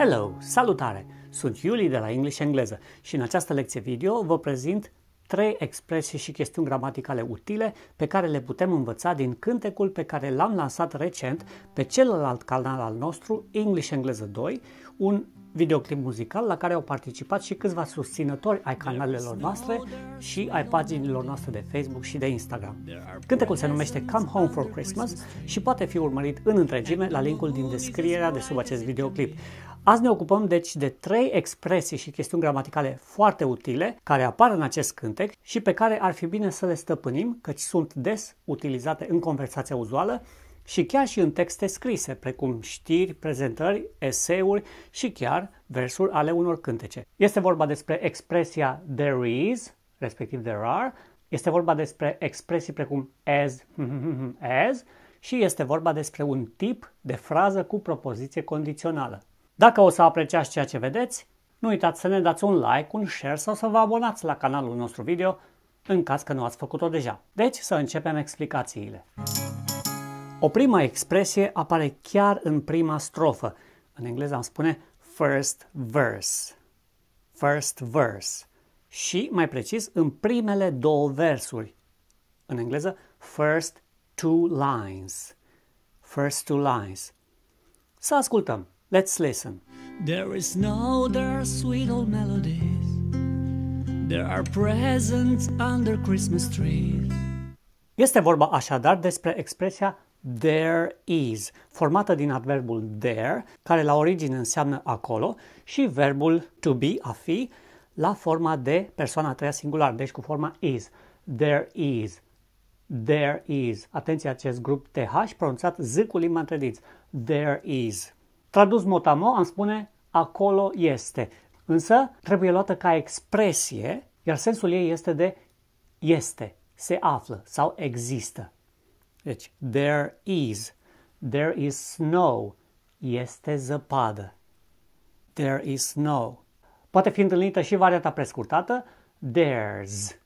Hello! Salutare! Sunt Iuli de la English Engleză și în această lecție video vă prezint trei expresii și chestiuni gramaticale utile pe care le putem învăța din cântecul pe care l-am lansat recent pe celălalt canal al nostru, English Engleză 2, un videoclip muzical la care au participat și câțiva susținători ai canalelor noastre și ai paginilor noastre de Facebook și de Instagram. Cântecul se numește Come Home for Christmas și poate fi urmărit în întregime la linkul din descrierea de sub acest videoclip. Azi ne ocupăm deci de trei expresii și chestiuni gramaticale foarte utile care apar în acest cântec și pe care ar fi bine să le stăpânim, căci sunt des utilizate în conversația uzuală și chiar și în texte scrise, precum știri, prezentări, eseuri și chiar versuri ale unor cântece. Este vorba despre expresia there is, respectiv there are, este vorba despre expresii precum as, as și este vorba despre un tip de frază cu propoziție condițională. Dacă o să apreciați ceea ce vedeți, nu uitați să ne dați un like, un share sau să vă abonați la canalul nostru video în caz că nu ați făcut-o deja. Deci să începem explicațiile. O prima expresie apare chiar în prima strofă. În engleză am spune first verse. First verse. Și, mai precis, în primele două versuri. În engleză, first two lines. First two lines. Să ascultăm. Let's listen. There is no there sweet old melodies. There are presents under Christmas trees. Este vorba așadar despre expresia there is, formată din adverbul there, care la origine înseamnă acolo, și verbul to be, a fi, la forma de persoana a treia singular, deci cu forma is. There is. There is. Atenție acest grup TH pronunțat Z cu limba între dinți. There is. Tradus motamo, am spune acolo este. Însă trebuie luată ca expresie, iar sensul ei este de este, se află sau există. Deci, there is, there is snow, este zăpadă. There is snow. Poate fi întâlnită și varianta prescurtată, there's,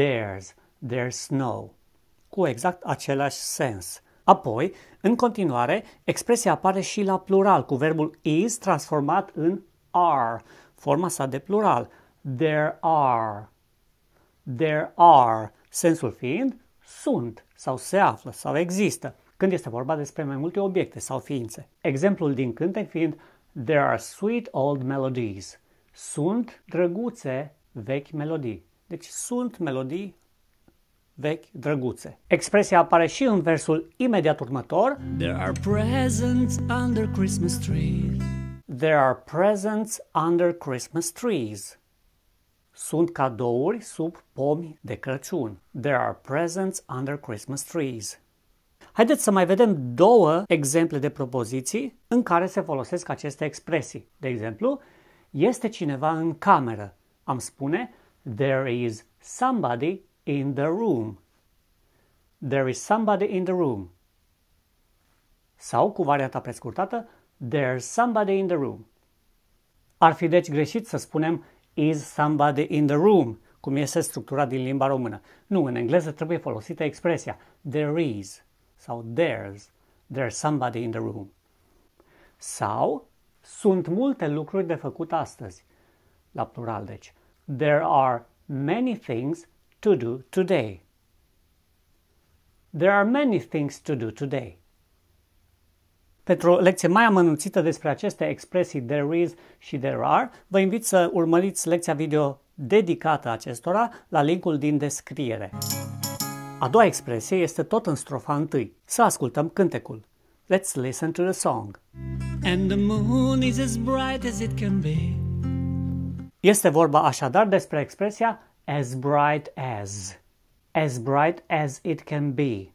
there's, there's snow, cu exact același sens. Apoi, în continuare, expresia apare și la plural, cu verbul is transformat în are, forma sa de plural. There are, there are, sensul fiind sunt sau se află sau există când este vorba despre mai multe obiecte sau ființe. Exemplul din cântec fiind There are sweet old melodies. Sunt drăguțe vechi melodii. Deci sunt melodii vechi drăguțe. Expresia apare și în versul imediat următor. There are presents under Christmas trees. There are presents under Christmas trees. Sunt cadouri sub pomi de Crăciun. There are presents under Christmas trees. Haideți să mai vedem două exemple de propoziții în care se folosesc aceste expresii. De exemplu, este cineva în cameră. Am spune There is somebody in the room. There is somebody in the room. Sau cu varianta prescurtată There's somebody in the room. Ar fi deci greșit să spunem is somebody in the room, cum este structura din limba română. Nu, în engleză trebuie folosită expresia there is sau there's, there's somebody in the room. Sau sunt multe lucruri de făcut astăzi. La plural, deci. There are many things to do today. There are many things to do today. Pentru o lecție mai amănunțită despre aceste expresii there is și there are, vă invit să urmăriți lecția video dedicată acestora la linkul din descriere. A doua expresie este tot în strofa întâi. Să ascultăm cântecul. Let's listen to the song. And the moon is as bright as it can be. Este vorba așadar despre expresia as bright as. As bright as it can be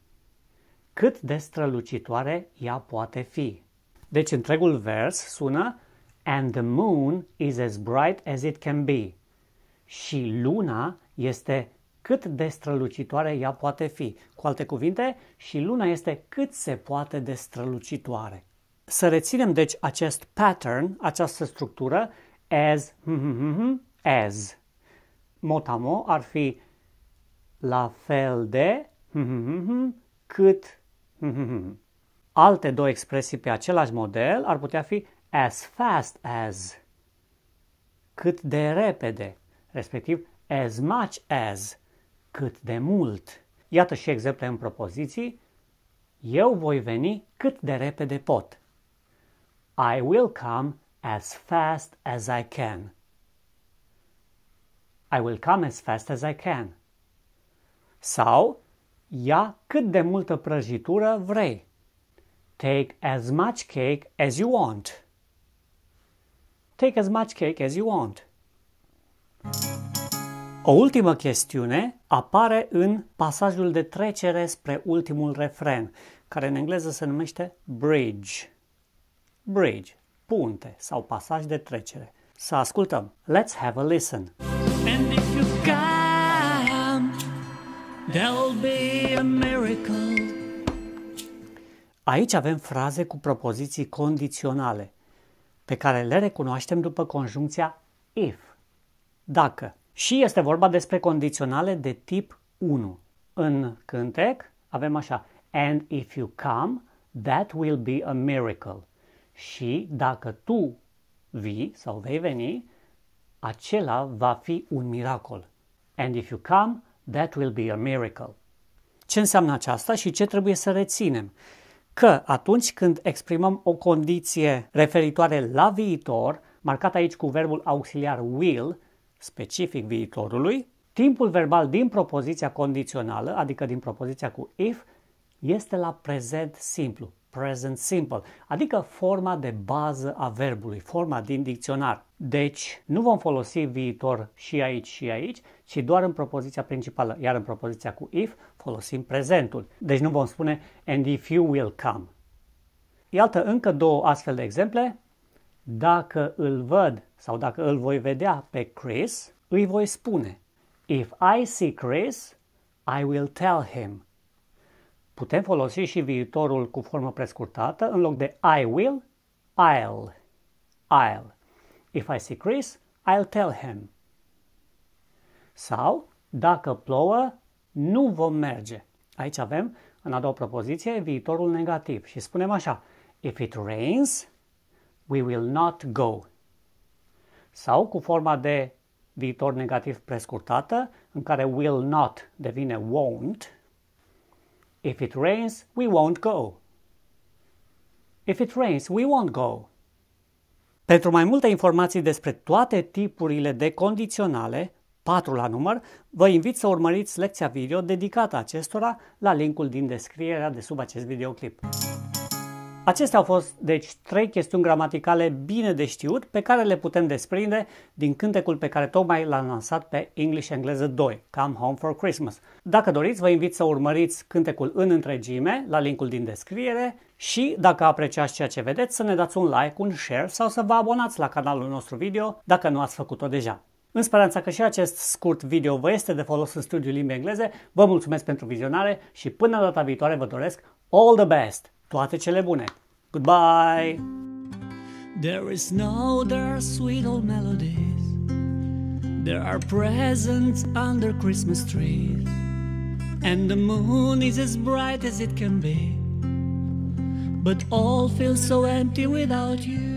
cât de strălucitoare ea poate fi. Deci întregul vers sună And the moon is as bright as it can be. Și luna este cât de strălucitoare ea poate fi. Cu alte cuvinte, și luna este cât se poate de strălucitoare. Să reținem deci acest pattern, această structură, as, hmm, hmm, hmm, as. Motamo ar fi la fel de cât Alte două expresii pe același model ar putea fi as fast as, cât de repede, respectiv as much as, cât de mult. Iată și exemple în propoziții. Eu voi veni cât de repede pot. I will come as fast as I can. I will come as fast as I can. Sau ia cât de multă prăjitură vrei. Take as much cake as you want. Take as much cake as you want. O ultimă chestiune apare în pasajul de trecere spre ultimul refren, care în engleză se numește bridge. Bridge, punte sau pasaj de trecere. Să ascultăm. Let's have a listen. There'll be a miracle. Aici avem fraze cu propoziții condiționale, pe care le recunoaștem după conjuncția if, dacă. Și este vorba despre condiționale de tip 1. În cântec avem așa, and if you come, that will be a miracle. Și dacă tu vii sau vei veni, acela va fi un miracol. And if you come, That will be a miracle. Ce înseamnă aceasta și ce trebuie să reținem? Că atunci când exprimăm o condiție referitoare la viitor, marcat aici cu verbul auxiliar will, specific viitorului, timpul verbal din propoziția condițională, adică din propoziția cu if, este la prezent simplu present simple, adică forma de bază a verbului, forma din dicționar. Deci nu vom folosi viitor și aici și aici, ci doar în propoziția principală, iar în propoziția cu if folosim prezentul. Deci nu vom spune and if you will come. Iată încă două astfel de exemple. Dacă îl văd sau dacă îl voi vedea pe Chris, îi voi spune If I see Chris, I will tell him. Putem folosi și viitorul cu formă prescurtată în loc de I will, I'll. I'll. If I see Chris, I'll tell him. Sau, dacă plouă, nu vom merge. Aici avem, în a doua propoziție, viitorul negativ și spunem așa. If it rains, we will not go. Sau cu forma de viitor negativ prescurtată, în care will not devine won't, If it rains, we won't go. If it rains, we won't go. Pentru mai multe informații despre toate tipurile de condiționale, 4 la număr, vă invit să urmăriți lecția video dedicată acestora la linkul din descrierea de sub acest videoclip. Acestea au fost, deci, trei chestiuni gramaticale bine de știut pe care le putem desprinde din cântecul pe care tocmai l-am lansat pe English Engleză 2, Come Home for Christmas. Dacă doriți, vă invit să urmăriți cântecul în întregime la linkul din descriere și, dacă apreciați ceea ce vedeți, să ne dați un like, un share sau să vă abonați la canalul nostru video dacă nu ați făcut-o deja. În speranța că și acest scurt video vă este de folos în studiul limbii engleze, vă mulțumesc pentru vizionare și până data viitoare vă doresc all the best! Toate cele bune! Goodbye! There is no there are sweet old melodies There are presents under Christmas trees And the moon is as bright as it can be But all feels so empty without you